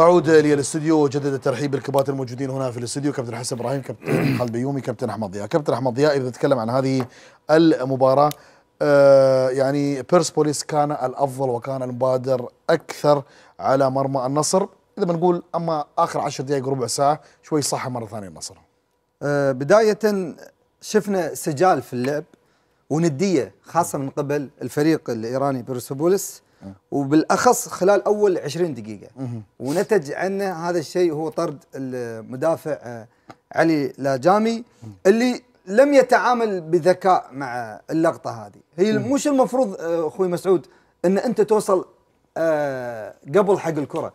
أعود إلي الاستديو وجدد الترحيب بالكبات الموجودين هنا في الاستديو كابتن حسن إبراهيم كابتن خالد بيومي كابتن أحمد ضياء كابتن أحمد ضياء إذا نتكلم عن هذه المباراة آه يعني بيرسبوليس كان الأفضل وكان المبادر أكثر على مرمى النصر إذا بنقول أما آخر 10 دقائق ربع ساعة شوي صح مرة ثانية النصر آه بداية شفنا سجال في اللعب وندية خاصة من قبل الفريق الإيراني بيرسبوليس آه. وبالاخص خلال اول 20 دقيقه ونتج عنه هذا الشيء هو طرد المدافع آه، علي لاجامي اللي لم يتعامل بذكاء مع اللقطه هذه هي مش المفروض آه، اخوي مسعود ان انت توصل قبل حق الكره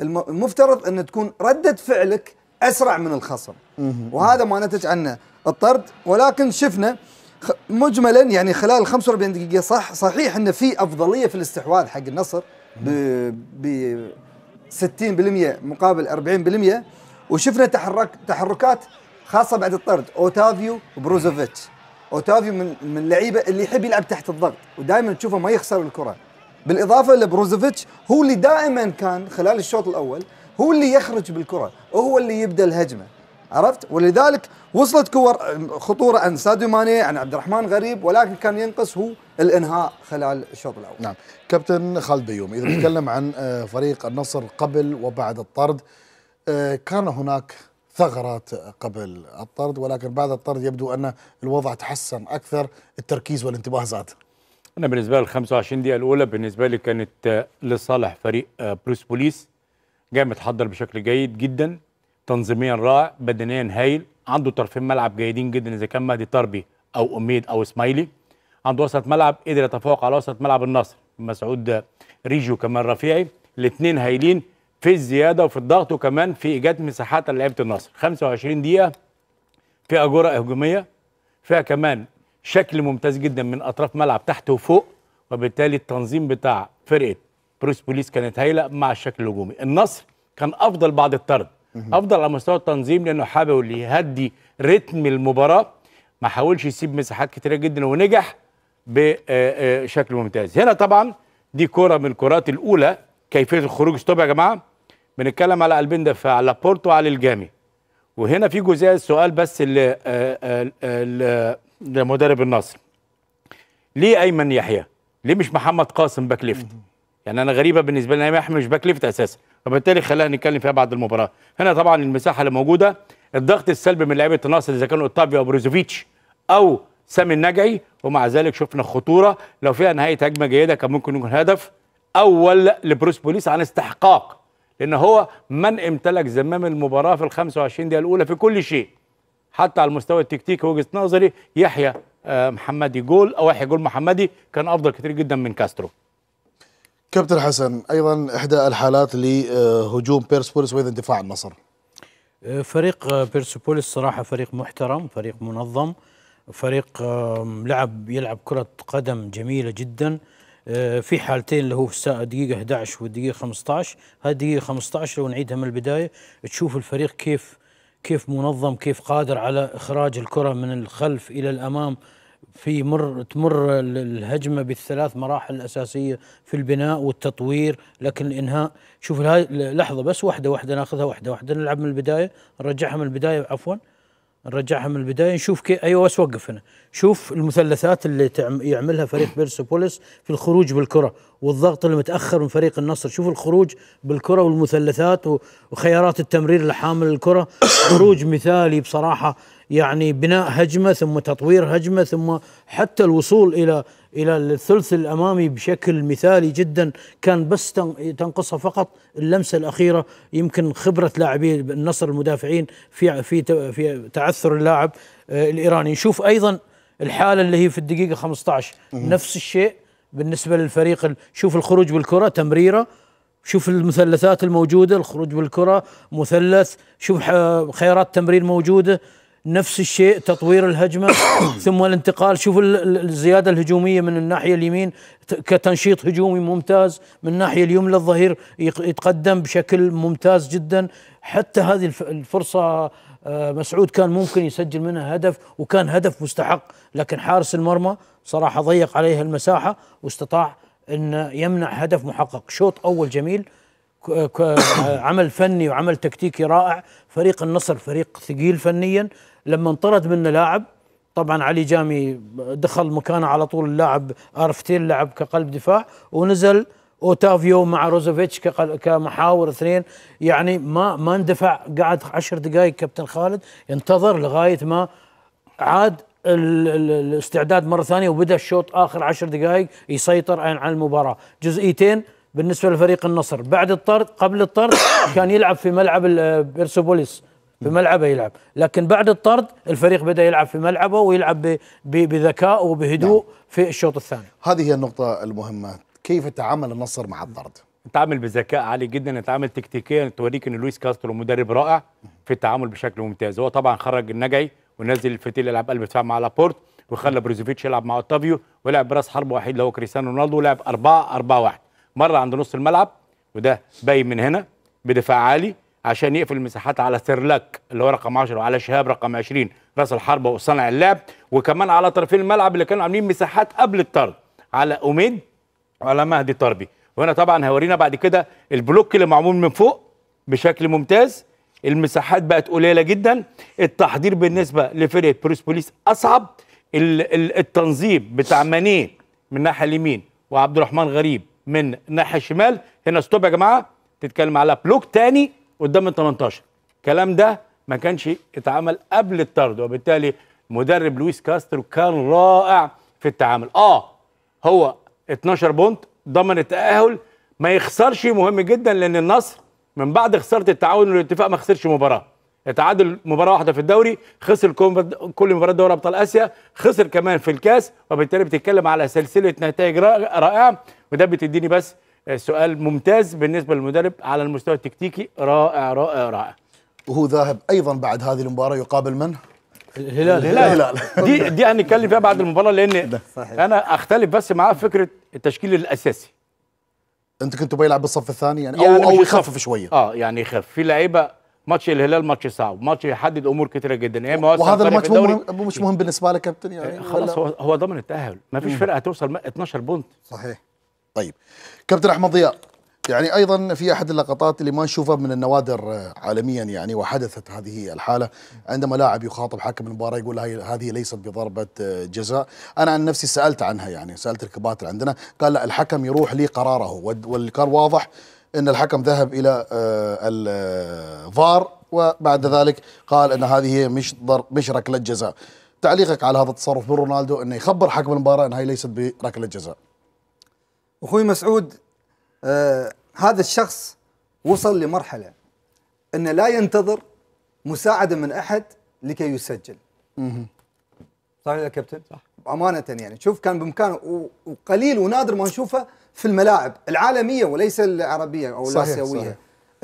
المفترض ان تكون رده فعلك اسرع من الخصم وهذا ما نتج عنه الطرد ولكن شفنا مجملا يعني خلال 45 دقيقة صح صحيح أن في أفضلية في الاستحواذ حق النصر ب ب 60% مقابل 40% وشفنا تحرك تحركات خاصة بعد الطرد أوتافيو وبروزوفيتش أوتافيو من من اللعيبة اللي يحب يلعب تحت الضغط ودائما تشوفه ما يخسر الكرة بالإضافة لبروزوفيتش هو اللي دائما كان خلال الشوط الأول هو اللي يخرج بالكرة وهو اللي يبدأ الهجمة عرفت ولذلك وصلت كور خطوره عن ساديو ماني عن عبد الرحمن غريب ولكن كان ينقص هو الانهاء خلال الشوط الاول نعم كابتن خالد بيومي اذا نتكلم عن آه، فريق النصر قبل وبعد الطرد آه، كان هناك ثغرات قبل الطرد ولكن بعد الطرد يبدو ان الوضع تحسن اكثر التركيز والانتباه زاد انا بالنسبه لي 25 دقيقه الاولى بالنسبه لي كانت آه، لصالح فريق بروس بوليس جاي متحضر بشكل جيد جدا تنظيميا رائع بدنيا هايل عنده طرفين ملعب جيدين جدا اذا كان مهدي تربي او اميد او اسماعيلي عنده وسط ملعب قدر يتفوق على وسط ملعب النصر مسعود ريجيو كمان رفيعي الاثنين هايلين في الزياده وفي الضغط وكمان في ايجاد مساحات لعيبه النصر 25 دقيقه فيها جرأه هجوميه فيها كمان شكل ممتاز جدا من اطراف ملعب تحت وفوق وبالتالي التنظيم بتاع فرقه بروس بوليس كانت هايله مع الشكل الهجومي النصر كان افضل بعد الطرد افضل على مستوى التنظيم لانه حاول يهدي رتم المباراه ما حاولش يسيب مساحات كتيره جدا ونجح بشكل آه، آه، ممتاز هنا طبعا دي كره من الكرات الاولى كيفيه الخروج ستوب يا جماعه بنتكلم على قلبين دفاع على بورتو وعلى الجامي وهنا في جزئيه السؤال بس آه، لمدرب النصر ليه ايمن يحيى ليه مش محمد قاسم باك ليفت يعني انا غريبه بالنسبه لي ايمن يحيى مش باك ليفت اساسا وبالتالي خلينا نتكلم فيها بعد المباراه هنا طبعا المساحه اللي موجوده الضغط السلبي من لعيبه النصر اذا كانوا او بروزوفيتش او سامي النجعي ومع ذلك شفنا خطوره لو فيها نهايه هجمه جيده كان ممكن يكون هدف اول لبروس بوليس عن استحقاق لان هو من امتلك زمام المباراه في ال 25 دقيقه الاولى في كل شيء حتى على المستوى التكتيكي وجهه نظري يحيى آه، محمدي جول او يحيى جول محمدي كان افضل كتير جدا من كاسترو كابتن حسن ايضا احدى الحالات لهجوم بيرسبوليس وايضا دفاع النصر أه، فريق أه، بيرسبوليس صراحه فريق محترم فريق منظم فريق أه، لعب يلعب كره قدم جميله جدا في حالتين اللي هو في الساعه دقيقه 11 والدقيقه 15 هذه الدقيقه 15 لو نعيدها من البدايه تشوف الفريق كيف كيف منظم كيف قادر على اخراج الكره من الخلف الى الامام في مر تمر الهجمه بالثلاث مراحل الاساسيه في البناء والتطوير لكن الانهاء شوف هاي لحظه بس واحده واحده ناخذها واحده واحده نلعب من البدايه نرجعها من البدايه عفوا نرجعها من البدايه نشوف كي ايوه بس وقف هنا شوف المثلثات اللي يعملها فريق بيرسوبوليس في الخروج بالكره والضغط المتاخر من فريق النصر شوف الخروج بالكره والمثلثات وخيارات التمرير لحامل الكره خروج مثالي بصراحه يعني بناء هجمه ثم تطوير هجمه ثم حتى الوصول الى الى الثلث الامامي بشكل مثالي جدا كان بس تنقصها فقط اللمسه الاخيره يمكن خبره لاعبي النصر المدافعين في في في تعثر اللاعب آه، الايراني نشوف ايضا الحاله اللي هي في الدقيقه 15 نفس الشيء بالنسبه للفريق شوف الخروج بالكره تمريره شوف المثلثات الموجوده الخروج بالكره مثلث شوف آه، خيارات تمرير موجوده نفس الشيء تطوير الهجمه ثم الانتقال شوف الزياده الهجوميه من الناحيه اليمين كتنشيط هجومي ممتاز من الناحيه اليمنى الظهير يتقدم بشكل ممتاز جدا حتى هذه الفرصه آه، مسعود كان ممكن يسجل منها هدف وكان هدف مستحق لكن حارس المرمى صراحه ضيق عليه المساحه واستطاع ان يمنع هدف محقق شوط اول جميل عمل فني وعمل تكتيكي رائع فريق النصر فريق ثقيل فنيا لما انطرد منه لاعب طبعا علي جامي دخل مكانه على طول اللاعب ارفتيل لعب كقلب دفاع ونزل اوتافيو مع روزوفيتش كمحاور اثنين يعني ما ما اندفع قعد عشر دقائق كابتن خالد انتظر لغايه ما عاد الاستعداد مره ثانيه وبدا الشوط اخر عشر دقائق يسيطر عن المباراه جزئيتين بالنسبه لفريق النصر بعد الطرد قبل الطرد كان يلعب في ملعب بيرسوبوليس في ملعبه يلعب لكن بعد الطرد الفريق بدا يلعب في ملعبه ويلعب بذكاء وبهدوء نعم. في الشوط الثاني هذه هي النقطه المهمه كيف تعامل النصر مع الطرد تعامل بذكاء عالي جدا تعامل تكتيكيا توريك ان لويس كاسترو مدرب رائع في التعامل بشكل ممتاز هو طبعا خرج النجعي ونزل الفتيل يلعب قلب دفاع مع لابورت وخلى بروزوفيتش يلعب مع اوتافيو ولعب براس حرب وحيد اللي هو كريستيانو رونالدو ولعب 4 4 1 مره عند نص الملعب وده باين من هنا بدفاع عالي عشان يقفل المساحات على سيرلاك اللي هو رقم 10 وعلى شهاب رقم 20 راس الحربه وصانع اللعب وكمان على طرفي الملعب اللي كانوا عاملين مساحات قبل الطرد على اوميد وعلى مهدي طربي وهنا طبعا هيورينا بعد كده البلوك اللي معمول من فوق بشكل ممتاز المساحات بقت قليله جدا التحضير بالنسبه لفرقه بروس بوليس اصعب التنظيم بتاع مانيه من الناحيه اليمين وعبد الرحمن غريب من الناحيه الشمال هنا ستوب يا جماعه تتكلم على بلوك تاني قدام ال 18 الكلام ده ما كانش اتعمل قبل الطرد وبالتالي مدرب لويس كاسترو كان رائع في التعامل اه هو 12 بونت ضمن التاهل ما يخسرش مهم جدا لان النصر من بعد خساره التعاون والاتفاق ما خسرش مباراه اتعادل مباراه واحده في الدوري خسر كل مباراه دوري ابطال اسيا خسر كمان في الكاس وبالتالي بتتكلم على سلسله نتائج رائعه وده بتديني بس آه، سؤال ممتاز بالنسبه للمدرب على المستوى التكتيكي رائع رائع رائع وهو ذاهب ايضا بعد هذه المباراه يقابل من؟ الهلال الهلال دي دي هنتكلم فيها بعد المباراه لان صحيح. انا اختلف بس معاه فكره التشكيل الاساسي انت كنت بيلعب بالصف الثاني يعني, يعني او او يخفف شويه اه يعني يخف في لعيبه ماتش الهلال ماتش صعب ماتش يحدد امور كثيره جدا يعني وهذا الماتش مو مهم مش مهم بالنسبه لك كابتن يعني خلاص هو هو ضمن التاهل ما فيش فرقه هتوصل 12 بونت صحيح طيب كابتن احمد ضياء يعني ايضا في احد اللقطات اللي ما نشوفها من النوادر آه، عالميا يعني وحدثت هذه الحاله عندما لاعب يخاطب حكم المباراه يقول هذه ليست بضربه آه، جزاء، انا عن نفسي سالت عنها يعني سالت الكباتر عندنا قال لا الحكم يروح لي قراره واللي كان واضح ان الحكم ذهب الى آه، الفار وبعد ذلك قال ان هذه مش مش ركله جزاء. تعليقك على هذا التصرف من رونالدو انه يخبر حكم المباراه ان هي ليست بركله جزاء. اخوي مسعود آه هذا الشخص وصل لمرحله انه لا ينتظر مساعده من احد لكي يسجل. صحيح يا كابتن؟ صح امانه يعني شوف كان بامكانه وقليل ونادر ما نشوفه في الملاعب العالميه وليس العربيه او صحيح الاسيويه. صحيح.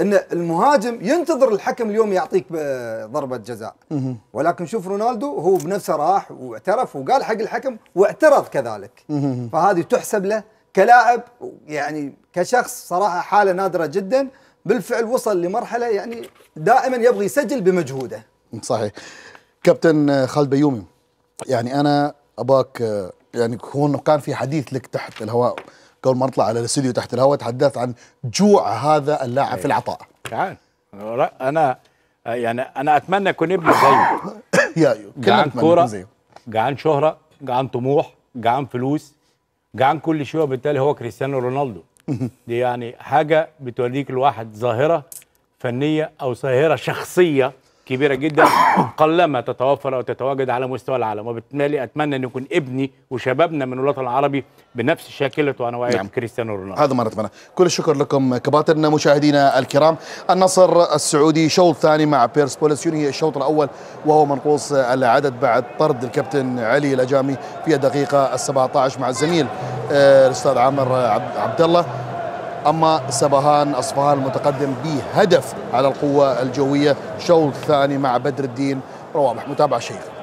ان المهاجم ينتظر الحكم اليوم يعطيك ضربه جزاء ولكن شوف رونالدو هو بنفسه راح واعترف وقال حق الحكم واعترض كذلك فهذه تحسب له كلاعب يعني كشخص صراحه حاله نادره جدا بالفعل وصل لمرحله يعني دائما يبغى يسجل بمجهوده. صحيح. كابتن خالد بيومي يعني انا اباك يعني كون كان في حديث لك تحت الهواء قبل ما نطلع على الاستديو تحت الهواء تحدثت عن جوع هذا اللاعب في إيه. العطاء. تعال انا يعني انا اتمنى اكون ابني زيه. يا أيوه. جعان كوره جعان شهره جعان طموح جعان فلوس جعان كل شويه وبالتالي هو كريستيانو رونالدو دي يعني حاجه بتوريك الواحد ظاهره فنيه او ظاهره شخصيه كبيره جدا قلما تتوفر او تتواجد على مستوى العالم وبالتالي اتمنى ان يكون ابني وشبابنا من الوطن العربي بنفس شاكلته وعيد نعم. كريستيانو رونالدو هذا ما نتمنى كل الشكر لكم كباترنا مشاهدينا الكرام النصر السعودي شوط ثاني مع بيرس بوليس ينهي الشوط الاول وهو منقوص العدد بعد طرد الكابتن علي الاجامي في الدقيقه ال 17 مع الزميل آه، الاستاذ عامر عبد الله أما سبهان أصفهان المتقدم بهدف على القوة الجوية شوط ثاني مع بدر الدين روابح متابعة شيقة